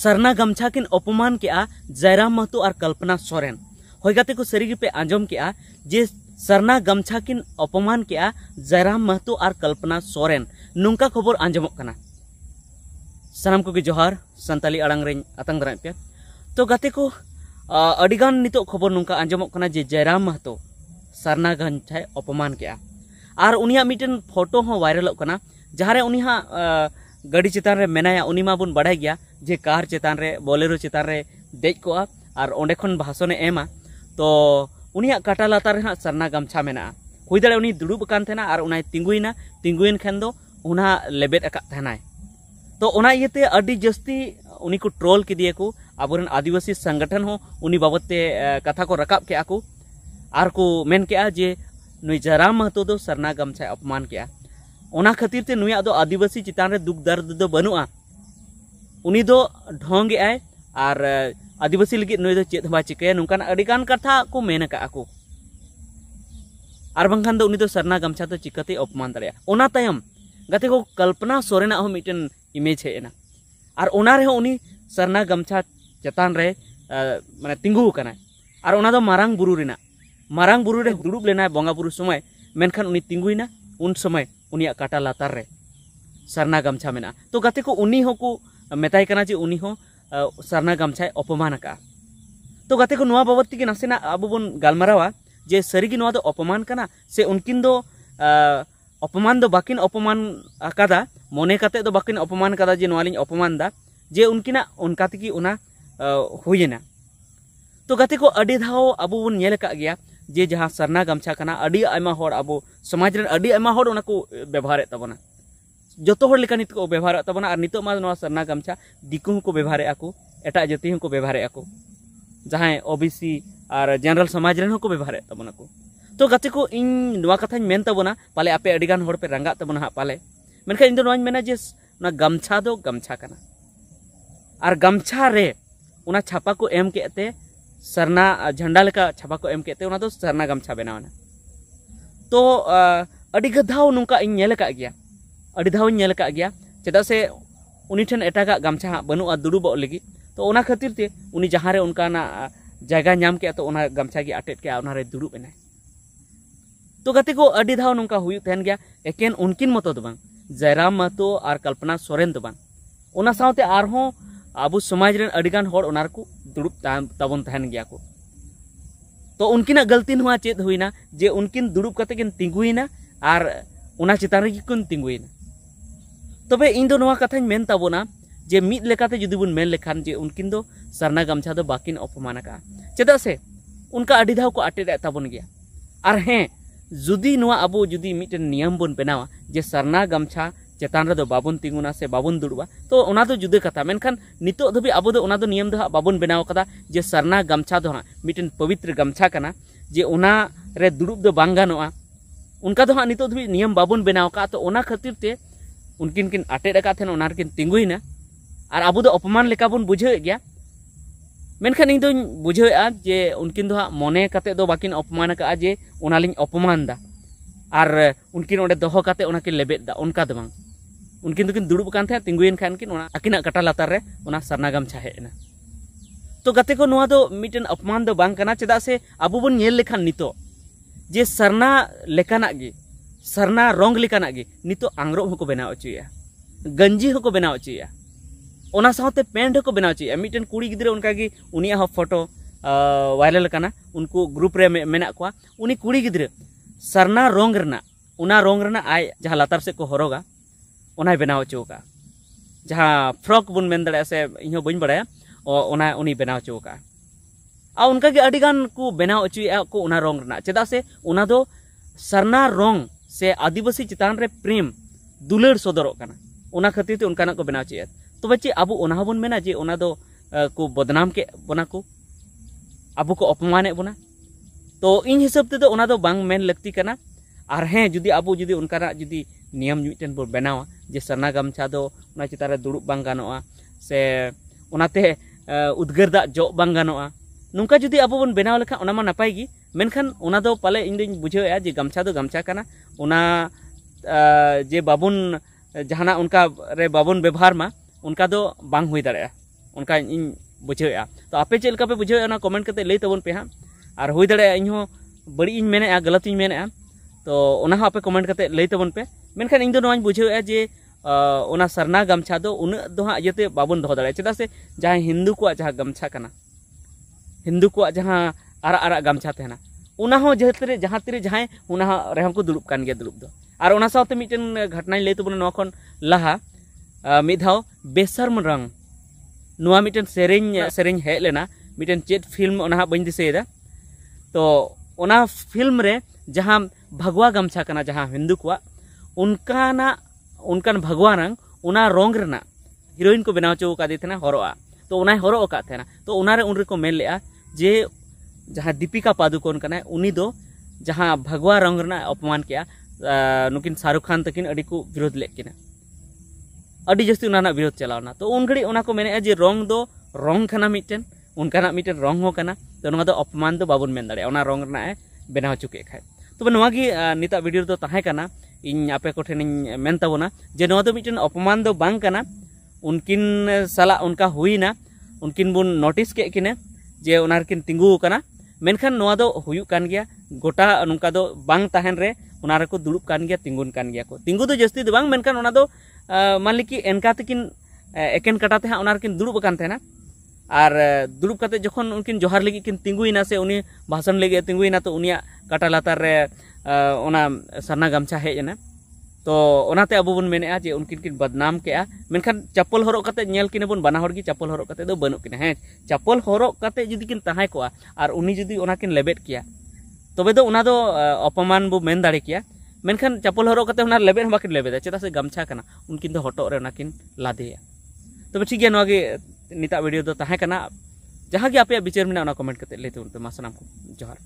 सरना गमछा किन अपमान किया जयराम महतो और कल्पना सोरेन होते को सरीगे पे आजम किया जे सरना गमछा किन अपमान किया जयराम महतो और कल्पना सोरेन नुका खबर आजम सामान को जोहार सानी रही आतंग दारा पे तो गाते को अड़ीगान नित खबर नुका आजम जे जयराम महतो सरना गमछा अपमान किया और उनिया मिटन फोटो हो वायरल जहाँ उनी गाड़ी चितान रे मेनाया उनी माबुन बड़ाई गया जे कार चितान रे बोलेरो चितान रे देख को कोआ और ओंडे खन भाषण एमा तो उनिया काटा लातार रे सरना गमछा मेना हुई दाड़े उनी दुड़ुब कान थेना और उनाय तिंगुइना तिंगुइन खान दो उना लेबेट अका थेनाय तो उना इते अडी जस्ती उनी को ट्रोल के दिए को आबोरन आदिवासी संगठन हो उनी बाबते कथा को रकाब के आको आर को मेन के आ जे नुई जराम महतो दो सरना गमछा अपमान किया ᱚᱱᱟ ᱠᱷᱟᱹᱛᱤᱨ ᱛᱮ ᱱᱩᱭᱟᱜ ᱫᱚ ᱟᱹᱫᱤᱵᱟᱹᱥᱤ ᱪᱮᱛᱟᱱ ᱨᱮ ᱫᱩᱠ ᱫᱟᱨᱫ ᱫᱚ ᱵᱟᱹᱱᱩᱜᱼᱟ ᱩᱱᱤ ᱫᱚ ᱰᱷᱚᱝ ᱮᱜᱼᱟᱭ ᱟᱨ आदिवासी लगे चेत चेद बाय चिकाया नौकान कथा को मेन को और बाखान तो सरना गमछा तो चिकाते अपमान दाड़ा तायम गते को कल्पना सोरेना हो मिटन इमेज हेना और ओना रे उनी सरना गमछा चतान रे माने तिंगु कना और ओना दो मारांग बुरु रेना मारांग बुरु रे दुड़ुब लेना बंगा बुरु समय मेनखान उनी तिंगुइना उन समय उनिया काटा लातार रे सरना गमछा मेना तो गाते को उन्नी हो को मेताई कना जे उन्नी हो सरना गमछा अपमान का तो गाते को नवा बाबत तिके नासेना अब बन गालमारावा जे सरीगी नवा दो अपमान कना से उनकिन दो अपमान दो बाकिन अपमान अकादा मने काते दो बाकिन अपमान कादा जे नवालिन अपमान दा जे उनकिना उनका तिकी उना हुयेना तो गाते को अडे धाव अब बन नेल गया जे जहाँ सरना गामछा करना अब समाज व्यवहार ताबना जो हाँ व्यवहार ताबना नित सरना गामछा दिकोक व्यवहार को एट जाति व्यवहार को जहाँ ओबीसी और जेनरल समाज रेन को व्यवहार ताबना को तो गाते को कथा मेनताबना पाले आपे पे रंगा ताबना हाँ पाले जे गामछा तो गामछा कर गामछा रे छापा को एम के सरना झंडा लेका छापा को एम केते तो सरना गमछा बनावना तो अड़ी गधाव नुका इन नेल का गया अड़ी धाव का गया चेदा से उनी ठन एटागा गमछा बनुआ दुड़ुबो लगी तो खातिर ते उनी रे उनका ना जगह नाम के तो गामछा गमछा के उना रे एना तो गति को अड़ी धाव नुका हुई गया उनकिन जयराम महतो और कल्पना सोरेन तो बंग अब समाज रेक दुड़ब गया को तो उनकी ना गलती हुआ चेत हुईना जे उनकिन दुड़ब करते तीगुना और उना चितान रेक तिंगुना तब तो इन कथा मन जे मिदाते जुदी बन मन लेखान जे उनकिन सरना गामछा तो बाकी अपमान का चेदा से उनका अभी दौ को आटेदन और हे जुदी अब जुदी मिट्टन नियम बन बनावा जे सरना गामछा ᱪᱮᱛᱟᱱ ᱨᱮᱫᱚ ᱵᱟᱵᱚᱱ ᱛᱤᱸᱜᱩᱱᱟ ᱥᱮ ᱵᱟᱵᱚᱱ ᱫᱩᱲᱩᱵᱼᱟ ᱛᱚ ᱚᱱᱟ ᱫᱚ ᱡᱩᱫᱟᱹ ᱠᱟᱛᱷᱟ ᱢᱮᱱᱠᱷᱟᱱ ᱱᱤᱛᱚᱜ ᱫᱷᱟᱹᱵᱤᱡ ᱟᱵᱚ ᱫᱚ ᱚᱱᱟ ᱫᱚ ᱱᱤᱭᱚᱢ ᱫᱚ ᱦᱟᱸᱜ ᱵᱟᱵᱚᱱ ᱵᱮᱱᱟᱣ ᱟᱠᱟᱫᱟ ᱡᱮ ᱥᱟᱨᱱᱟ ᱜᱟᱢᱪᱷᱟ ᱫᱚ ᱦᱟᱸᱜ ᱢᱤᱫᱴᱮᱱ ᱯᱚᱵᱤᱛᱨᱚ ᱜᱟᱢᱪᱷᱟ ᱠᱟᱱᱟ ᱡᱮ ᱚᱱᱟ ᱨᱮ ᱫᱩᱲᱩᱵ ᱫᱚ ᱵᱟᱝ ᱜᱟᱱᱚᱜᱼᱟ ᱚᱱᱠᱟ ᱫᱚ ᱦᱟᱸᱜ ᱱᱤᱛᱚᱜ ᱫᱷᱟᱹᱵᱤᱡ ᱱᱤᱭᱚᱢ ᱵᱟᱵᱚᱱ ᱵᱮᱱᱟᱣ ᱟᱠᱟᱫᱟ ᱛᱚ ᱚᱱᱟ ᱠᱷᱟᱹᱛᱤᱨ ᱛᱮ ᱩᱱᱠᱤᱱ ᱠᱤᱱ ᱟᱴᱮᱫ ᱟᱠᱟᱫ ᱛᱟᱦᱮᱱ ᱚᱱᱟ ᱨᱮᱠᱤᱱ ᱛᱤᱸᱜᱩᱭᱮᱱᱟ ᱟᱨ ᱟᱵᱚ ᱫᱚ ᱚᱯᱚᱢᱟᱱ ᱞᱮᱠᱟ ᱵᱚᱱ ᱵᱩᱡᱷᱟᱹᱣᱮᱫ ᱜᱮᱭᱟ ᱢᱮᱱᱠᱷᱟᱱ ᱤᱧ ᱫᱚᱧ ᱵᱩᱡᱷᱟᱹᱣᱮᱫᱼᱟ ᱡᱮ ᱩᱱᱠᱤᱱ ᱫᱚ ᱦᱟᱸᱜ ᱢᱚᱱᱮ ᱠᱟᱛᱮᱫ ᱫᱚ ᱵᱟᱹᱠᱤᱱ ᱚᱯᱚᱢᱟᱱ ᱟᱠᱟᱫᱼᱟ ᱡᱮ ᱚᱱᱟᱞᱤᱧ ᱚᱯᱚᱢᱟᱱ ᱫᱟ ᱟᱨ ᱩᱱᱠᱤᱱ ᱚᱸᱰᱮ ᱫᱚᱦᱚ ᱠᱟᱛᱮᱫ ᱚᱱᱟᱠᱤᱱ ᱞᱮᱵᱮᱫ ᱫᱟ ᱚᱱᱠᱟ ᱫᱚ ᱵᱟᱝ उनकिन दोकिन दुड़ब कान थे खान किन अकिन काटा लतारे सरनागाम सरना गामछा हेना तो गाते को नुआ दो मिटन अपमान दो बांग करना चेदा से अब बन लेखान नितो जे सरना लेकाना गे सरना रंग लेकाना गे नितो आंगरो हको बना चुया गंजी हको बना चुया ओना साथे पेंट हको बना चुया मिटन कुड़ी गिद्रे उनका गे उनिया हो फोटो वायरल करना उनको ग्रुप रे में कुड़ी गिद्रे सरना रंग रना उना रंग रना आय जहा लातार से को हरोगा ओना बना चौका जहाँ फ्रक बन मन से इन बी बड़ा बना चौका और उनका अड़गान को बना चुना रंग चेदा से सरना रंग से आदिवासी चितान रे प्रेम दुलर सदर खातिर से तो उनका को बना चुए तब तो चे अब मेना जे उना दो को बदनाम के बना को अब को अपमान बना तो इन हिसाब से तो उना दो बांग मेन लगती करना और हैं जुदी अब जुदी उनका जुदी नियम मिट्टन बो बनावा जे सरना गमछा दो चितान चितार दुड़ुब बांग से उनाते दा जो बांग गानोआ नुका जुदी अब बन बनाव लेखा ओना मा पाले इन बुझे जे गमछा तो गमछा काना ओना जे बाबुन जहाना उनका रे बाबुन व्यवहार मा उनका दो बांग हुई उनका इन बुझेया तो आपे चेल बुझे कमेंट करते लैताबन पे हाँ और हुई दाड़ा इन हो बड़ी इन मेने गलत मेने तो आप कमेंट करते लई तो पे मेनखान इन दो बुझे जे ओना सरना गमछा तो उन हाँ, ये तो बाबन दो दाड़े चेदा से जहाँ हिंदू को जहाँ गमछा कना हिंदू को जहाँ आरा आरा गमछा तेना जहाँ जहाँ तेरे जहाँ उना रेहम को दुलुप कान गया दो और उना मिट्टन घटना लई तबन तो लहा मिधा बेसर्म रंग नोवा मिटन सेरेंज सेरेंज हेलेना मिटन चेत फिल्म ओना दिसेदा तो ओना फिल्म रे जहां भगवा गमछा करना जहां हिंदू को उनका उनका भगवा रंग उना रंग रना को बनाव चो का देते ना हरोआ तो उना हरो का थे तो उना रे उनरे को मेल लेया जे जहां दीपिका पादुकोण का ना उनी दो जहां भगवा रंग अपमान किया नुकिन शाहरुख खान तकिन अडी को विरोध ले किना अडी जस्ती उना ना विरोध चलावना तो उनगडी उना को मेने जे रंग दो रंग खाना मिटेन उनका ना रंग हो कना तो अपमान तो बाबन मन दें रंग बनाव चुके खाए तब नीत भिडियो तो इन आपे कोठेनताबना जे मिट्टन अपमान तो उनकिन साला उनका हुईना उनकिन बन नोटिस के किने जे उनकिन तिंगूकान मेखान ना तो गया गोटा नौका बांग तहन रे को दुड़ब तिंगुन कान गया को तिंगू तो जस्ती तो मान ली कि एनका तकिन एकेन कि तक दुड़बान तेना और दुब कर जो उनकिन जोहार लगे कि तीगुना से उन्नी भाषण लगे तीगुना तो उनका काटा लातारे सरना गामछा हेना तो अब बन मे जे उनकिन किन बदनाम के मेखान चप्पल हर कलकिन बन बना चप्पल हर बनूकिन हे चप्पल हर जुदीन को और उन्नी जुदीन लेबेद के तब तो अपमान बो मन दाड़े मेखान चप्पल हर लेबेद लेबे चेदा से गामछा उनकिन हटोरे लादे तब ठीक है नागे ᱱᱤᱛᱟᱜ ᱵᱷᱤᱰᱤᱭᱳ ᱫᱚ ᱛᱟᱦᱮᱸ ᱠᱟᱱᱟ ᱡᱟᱦᱟᱸ ᱜᱮ ᱟᱯᱮᱭᱟᱜ ᱵᱤᱪᱟᱹᱨ ᱢᱮᱱᱟᱜᱼᱟ ᱚᱱᱟ ᱠᱚᱢᱮᱱᱴ ᱠᱟᱛᱮᱫ ᱞᱟᱹᱭ ᱛᱟᱵᱚᱱ ᱯᱮ ᱢᱟ ᱥᱟᱱᱟᱢ ᱠᱚ ᱡᱚᱦᱟᱨ